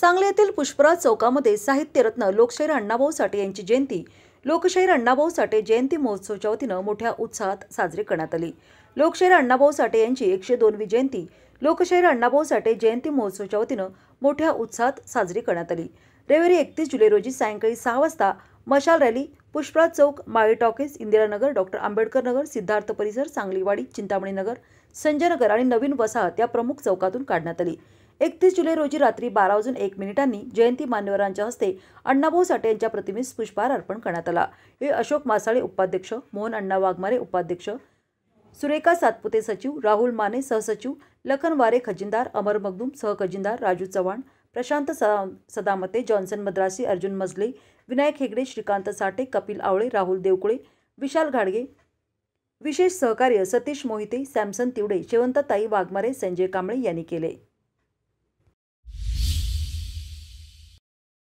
सांगली येथील पुष्पराज चौकामध्ये साहित्यरत्न लोकशाहीर अण्णाभाऊ साठे यांची जयंती लोकशाहीर अण्णाभाऊ साठे जयंती महोत्सवच्या वतीनं मोठ्या उत्साहात साजरी करण्यात आली लोकशाहीर अण्णाभाऊ साठे यांची एकशे दोनवी जयंती लोकशाहीर अण्णाभाऊ साठे जयंती महोत्सवच्या वतीनं मोठ्या उत्साहात साजरी करण्यात आली रविवारी एकतीस जुलै रोजी सायंकाळी सहा वाजता मशाल rally Pushpraj Chowk Mali talkies Indiranagar doctor Ambedkar Nagar Siddharth परिसर सांगलीवाडी चिंतामणी नगर संजय नगर आणि नवीन वसाहत या प्रमुख चौकातून काढण्यात आली एकतीस जुलै रोजी रात्री बारा वाजून एक मिनिटांनी जयंती मान्यवरांच्या हस्ते अण्णाभाऊ साठे यांच्या प्रतिमेस पुष्पहार अर्पण करण्यात आला हे अशोक मासाळे उपाध्यक्ष मोहन अण्णा वाघमारे उपाध्यक्ष सुरेखा सातपुते सचिव राहुल माने सहसचिव लखन वारे खजिनदार अमर मगदूम सहखजिनदार राजू चव्हाण प्रशांत सदा सदामते जॉन्सन मद्रासी अर्जुन मजले विनायक हेगडे श्रीकांत साठे कपिल आवळे राहुल देवकुळे विशाल घाडगे विशेष सहकार्य सतीश मोहिते सॅमसन तिवडे शेवंतताई वाघमारे संजय कांबळे यांनी केले